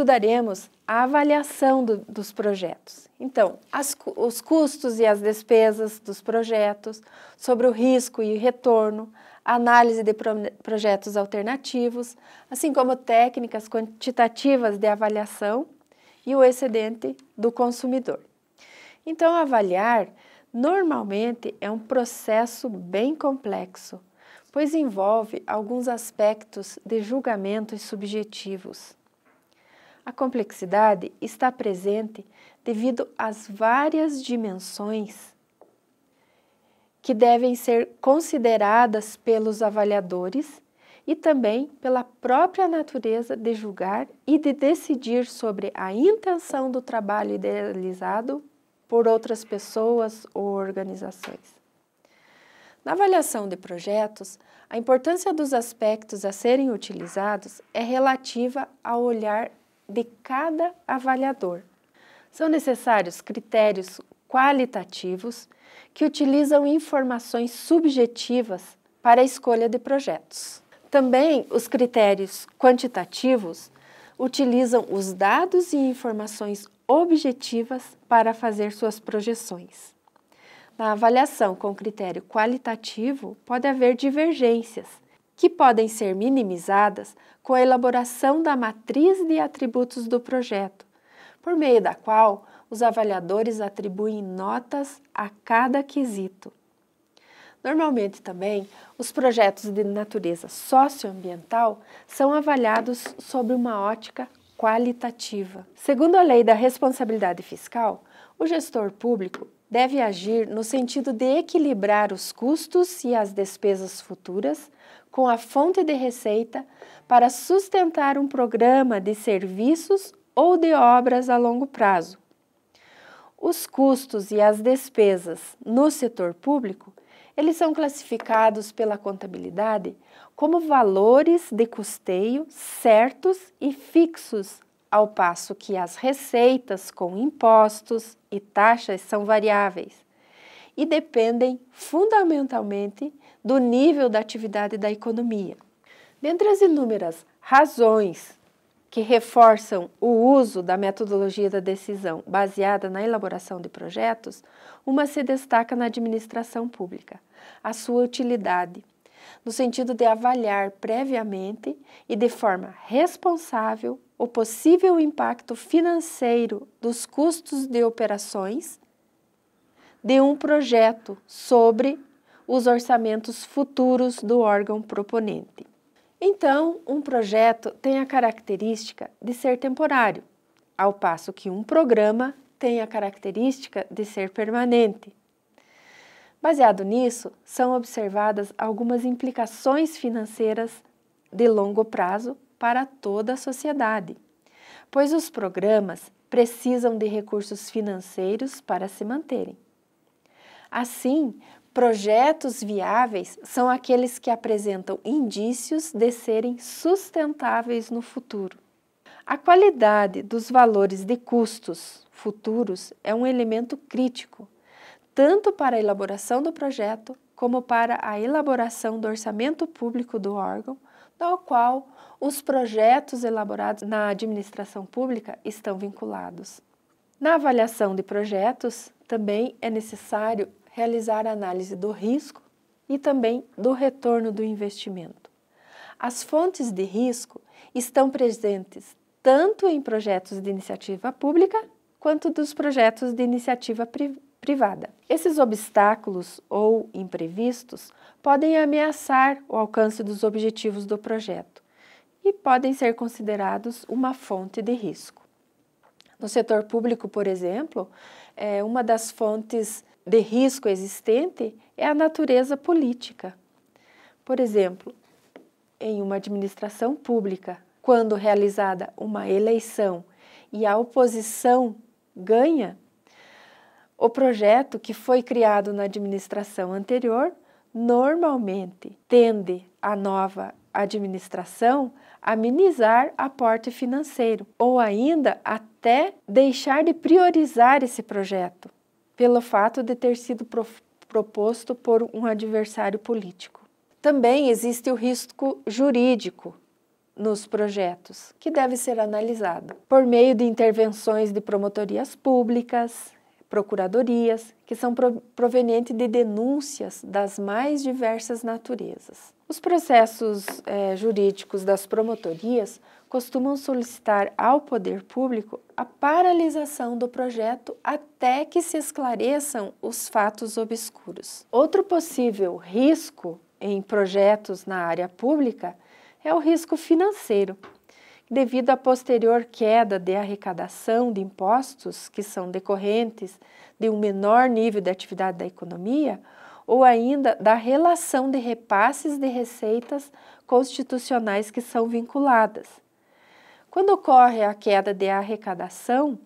estudaremos a avaliação do, dos projetos. Então, as, os custos e as despesas dos projetos, sobre o risco e o retorno, análise de pro, projetos alternativos, assim como técnicas quantitativas de avaliação e o excedente do consumidor. Então, avaliar normalmente é um processo bem complexo, pois envolve alguns aspectos de julgamentos subjetivos a complexidade está presente devido às várias dimensões que devem ser consideradas pelos avaliadores e também pela própria natureza de julgar e de decidir sobre a intenção do trabalho idealizado por outras pessoas ou organizações. Na avaliação de projetos, a importância dos aspectos a serem utilizados é relativa ao olhar de cada avaliador. São necessários critérios qualitativos que utilizam informações subjetivas para a escolha de projetos. Também os critérios quantitativos utilizam os dados e informações objetivas para fazer suas projeções. Na avaliação com critério qualitativo, pode haver divergências que podem ser minimizadas com a elaboração da matriz de atributos do projeto, por meio da qual os avaliadores atribuem notas a cada quesito. Normalmente também, os projetos de natureza socioambiental são avaliados sob uma ótica qualitativa. Segundo a Lei da Responsabilidade Fiscal, o gestor público deve agir no sentido de equilibrar os custos e as despesas futuras com a fonte de receita para sustentar um programa de serviços ou de obras a longo prazo. Os custos e as despesas no setor público, eles são classificados pela contabilidade como valores de custeio certos e fixos, ao passo que as receitas com impostos e taxas são variáveis e dependem fundamentalmente do nível da atividade da economia. Dentre as inúmeras razões que reforçam o uso da metodologia da decisão baseada na elaboração de projetos, uma se destaca na administração pública, a sua utilidade, no sentido de avaliar previamente e de forma responsável o possível impacto financeiro dos custos de operações de um projeto sobre os orçamentos futuros do órgão proponente. Então, um projeto tem a característica de ser temporário, ao passo que um programa tem a característica de ser permanente. Baseado nisso, são observadas algumas implicações financeiras de longo prazo para toda a sociedade, pois os programas precisam de recursos financeiros para se manterem. Assim, Projetos viáveis são aqueles que apresentam indícios de serem sustentáveis no futuro. A qualidade dos valores de custos futuros é um elemento crítico, tanto para a elaboração do projeto como para a elaboração do orçamento público do órgão, ao qual os projetos elaborados na administração pública estão vinculados. Na avaliação de projetos, também é necessário realizar análise do risco e também do retorno do investimento. As fontes de risco estão presentes tanto em projetos de iniciativa pública quanto dos projetos de iniciativa privada. Esses obstáculos ou imprevistos podem ameaçar o alcance dos objetivos do projeto e podem ser considerados uma fonte de risco. No setor público, por exemplo, é uma das fontes de risco existente é a natureza política. Por exemplo, em uma administração pública, quando realizada uma eleição e a oposição ganha, o projeto que foi criado na administração anterior normalmente tende a nova administração amenizar aporte financeiro ou ainda até deixar de priorizar esse projeto pelo fato de ter sido proposto por um adversário político. Também existe o risco jurídico nos projetos, que deve ser analisado por meio de intervenções de promotorias públicas, procuradorias, que são provenientes de denúncias das mais diversas naturezas. Os processos é, jurídicos das promotorias costumam solicitar ao poder público a paralisação do projeto até que se esclareçam os fatos obscuros. Outro possível risco em projetos na área pública é o risco financeiro. Devido à posterior queda de arrecadação de impostos que são decorrentes de um menor nível de atividade da economia, ou ainda da relação de repasses de receitas constitucionais que são vinculadas. Quando ocorre a queda de arrecadação,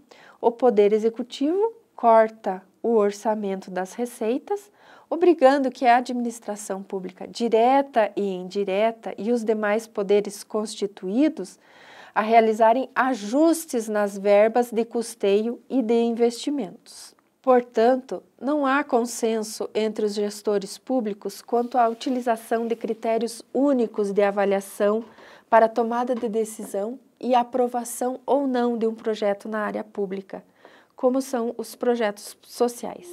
o Poder Executivo corta o orçamento das receitas, obrigando que a administração pública direta e indireta e os demais poderes constituídos a realizarem ajustes nas verbas de custeio e de investimentos. Portanto, não há consenso entre os gestores públicos quanto à utilização de critérios únicos de avaliação para tomada de decisão e aprovação ou não de um projeto na área pública, como são os projetos sociais.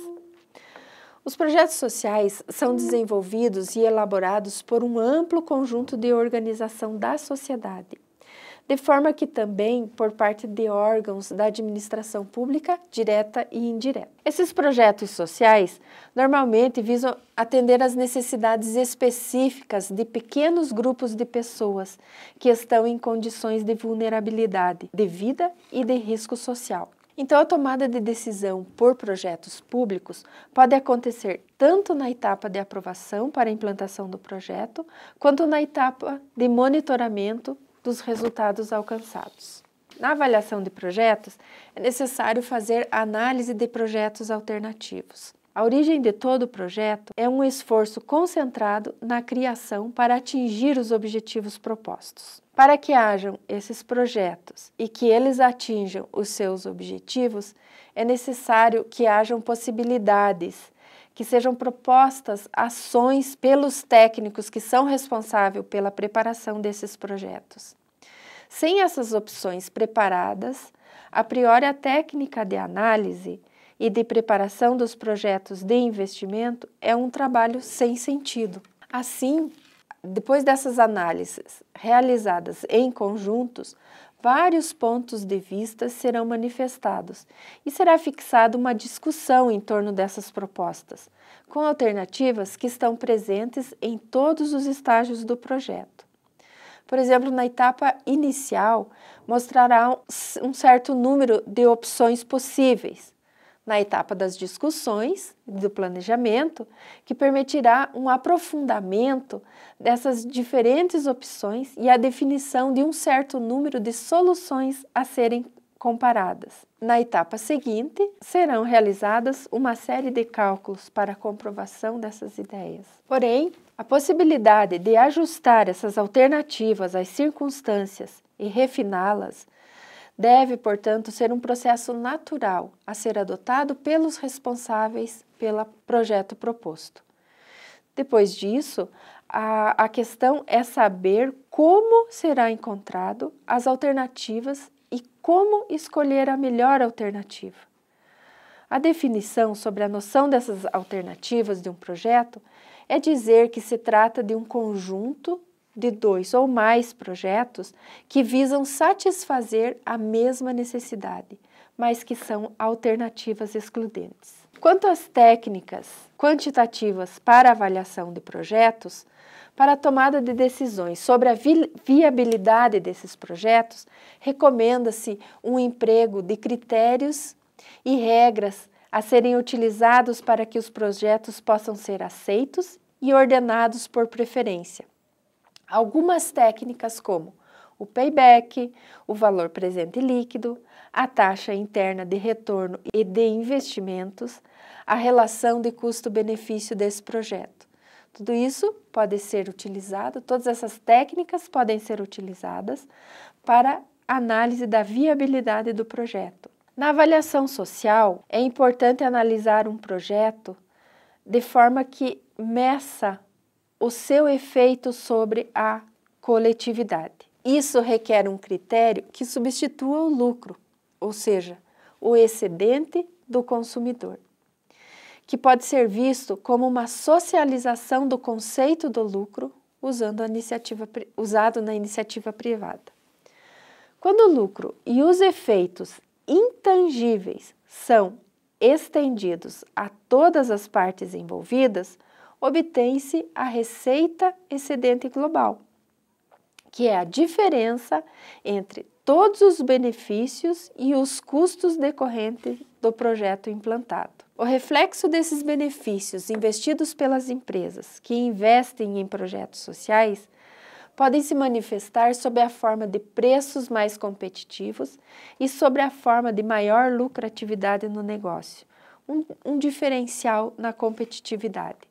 Os projetos sociais são desenvolvidos e elaborados por um amplo conjunto de organização da sociedade de forma que também por parte de órgãos da administração pública, direta e indireta. Esses projetos sociais normalmente visam atender às necessidades específicas de pequenos grupos de pessoas que estão em condições de vulnerabilidade de vida e de risco social. Então, a tomada de decisão por projetos públicos pode acontecer tanto na etapa de aprovação para a implantação do projeto, quanto na etapa de monitoramento dos resultados alcançados. Na avaliação de projetos, é necessário fazer análise de projetos alternativos. A origem de todo o projeto é um esforço concentrado na criação para atingir os objetivos propostos. Para que hajam esses projetos e que eles atinjam os seus objetivos, é necessário que hajam possibilidades que sejam propostas ações pelos técnicos que são responsáveis pela preparação desses projetos. Sem essas opções preparadas, a priori a técnica de análise e de preparação dos projetos de investimento é um trabalho sem sentido. Assim, depois dessas análises realizadas em conjuntos, vários pontos de vista serão manifestados e será fixada uma discussão em torno dessas propostas, com alternativas que estão presentes em todos os estágios do projeto. Por exemplo, na etapa inicial, mostrará um certo número de opções possíveis, na etapa das discussões do planejamento, que permitirá um aprofundamento dessas diferentes opções e a definição de um certo número de soluções a serem comparadas. Na etapa seguinte, serão realizadas uma série de cálculos para a comprovação dessas ideias. Porém, a possibilidade de ajustar essas alternativas às circunstâncias e refiná-las Deve, portanto, ser um processo natural a ser adotado pelos responsáveis pelo projeto proposto. Depois disso, a, a questão é saber como será encontrado as alternativas e como escolher a melhor alternativa. A definição sobre a noção dessas alternativas de um projeto é dizer que se trata de um conjunto de dois ou mais projetos que visam satisfazer a mesma necessidade, mas que são alternativas excludentes. Quanto às técnicas quantitativas para avaliação de projetos, para a tomada de decisões sobre a vi viabilidade desses projetos, recomenda-se um emprego de critérios e regras a serem utilizados para que os projetos possam ser aceitos e ordenados por preferência, Algumas técnicas como o payback, o valor presente líquido, a taxa interna de retorno e de investimentos, a relação de custo-benefício desse projeto. Tudo isso pode ser utilizado, todas essas técnicas podem ser utilizadas para análise da viabilidade do projeto. Na avaliação social, é importante analisar um projeto de forma que meça o seu efeito sobre a coletividade. Isso requer um critério que substitua o lucro, ou seja, o excedente do consumidor, que pode ser visto como uma socialização do conceito do lucro usando a iniciativa, usado na iniciativa privada. Quando o lucro e os efeitos intangíveis são estendidos a todas as partes envolvidas, obtém-se a receita excedente global, que é a diferença entre todos os benefícios e os custos decorrentes do projeto implantado. O reflexo desses benefícios investidos pelas empresas que investem em projetos sociais podem se manifestar sob a forma de preços mais competitivos e sobre a forma de maior lucratividade no negócio, um, um diferencial na competitividade.